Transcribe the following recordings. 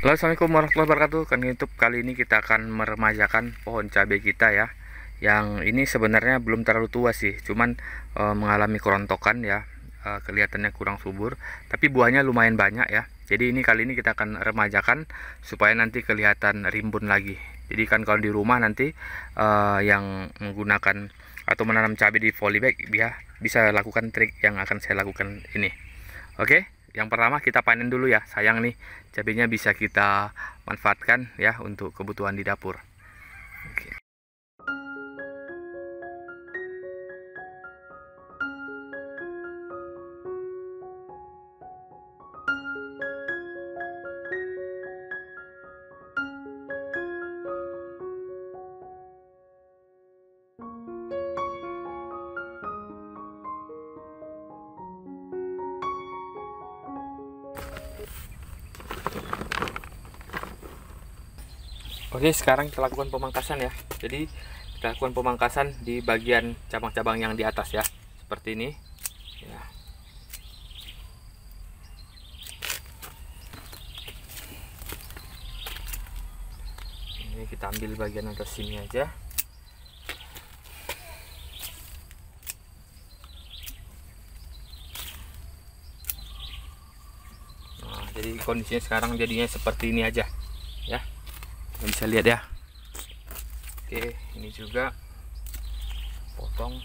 Halo assalamualaikum warahmatullahi wabarakatuh kan YouTube kali ini kita akan meremajakan pohon cabai kita ya yang ini sebenarnya belum terlalu tua sih cuman e, mengalami kerontokan ya e, kelihatannya kurang subur tapi buahnya lumayan banyak ya jadi ini kali ini kita akan remajakan supaya nanti kelihatan rimbun lagi jadi kan kalau di rumah nanti e, yang menggunakan atau menanam cabai di polybag ya bisa lakukan trik yang akan saya lakukan ini oke okay? yang pertama kita panen dulu ya sayang nih cabenya bisa kita manfaatkan ya untuk kebutuhan di dapur Oke, sekarang kita lakukan pemangkasan ya. Jadi, kita lakukan pemangkasan di bagian cabang-cabang yang di atas ya. Seperti ini. Ya. Ini kita ambil bagian atas sini aja. Nah, jadi kondisinya sekarang jadinya seperti ini aja. Gak bisa lihat ya oke ini juga potong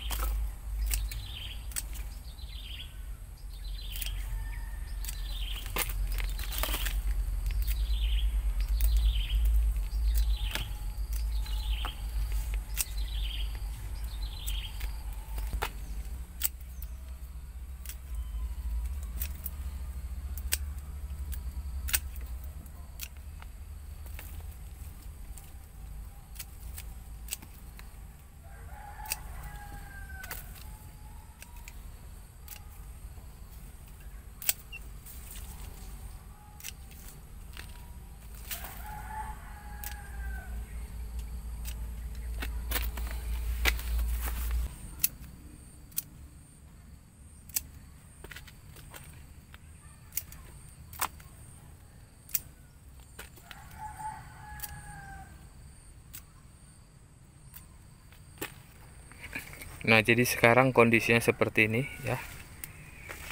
nah jadi sekarang kondisinya seperti ini ya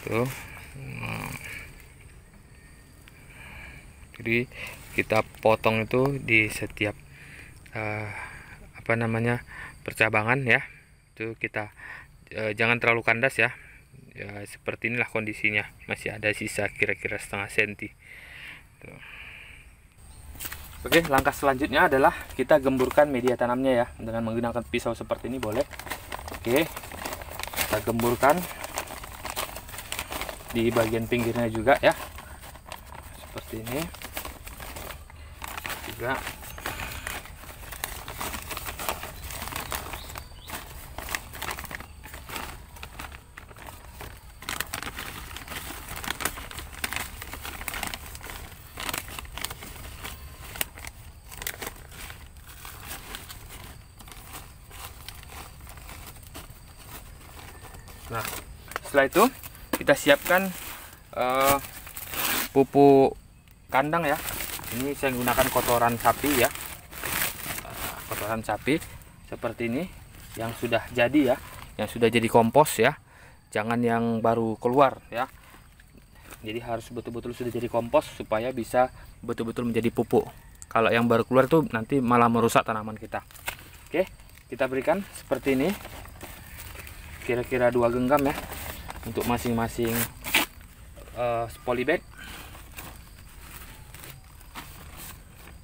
tuh jadi kita potong itu di setiap uh, apa namanya percabangan ya itu kita uh, jangan terlalu kandas ya ya seperti inilah kondisinya masih ada sisa kira-kira setengah senti tuh. Oke, langkah selanjutnya adalah kita gemburkan media tanamnya ya dengan menggunakan pisau seperti ini boleh. Oke, kita gemburkan di bagian pinggirnya juga ya, seperti ini juga. nah setelah itu kita siapkan uh, pupuk kandang ya ini saya gunakan kotoran sapi ya uh, kotoran sapi seperti ini yang sudah jadi ya yang sudah jadi kompos ya jangan yang baru keluar ya jadi harus betul-betul sudah jadi kompos supaya bisa betul-betul menjadi pupuk kalau yang baru keluar tuh nanti malah merusak tanaman kita oke kita berikan seperti ini kira-kira dua genggam ya untuk masing-masing uh, eh, polybag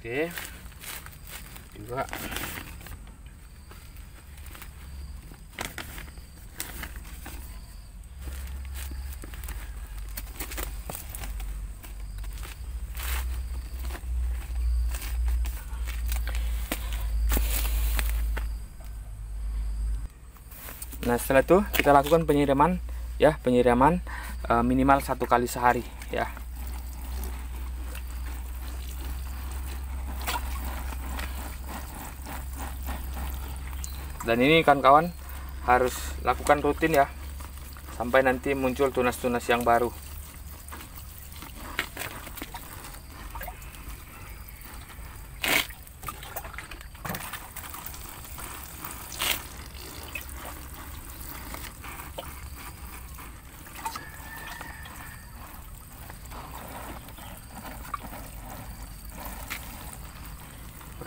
oke okay. juga nah setelah itu kita lakukan penyiraman ya penyiraman e, minimal satu kali sehari ya dan ini kawan-kawan harus lakukan rutin ya sampai nanti muncul tunas-tunas yang baru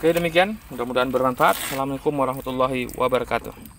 Oke demikian, mudah-mudahan bermanfaat. Assalamualaikum warahmatullahi wabarakatuh.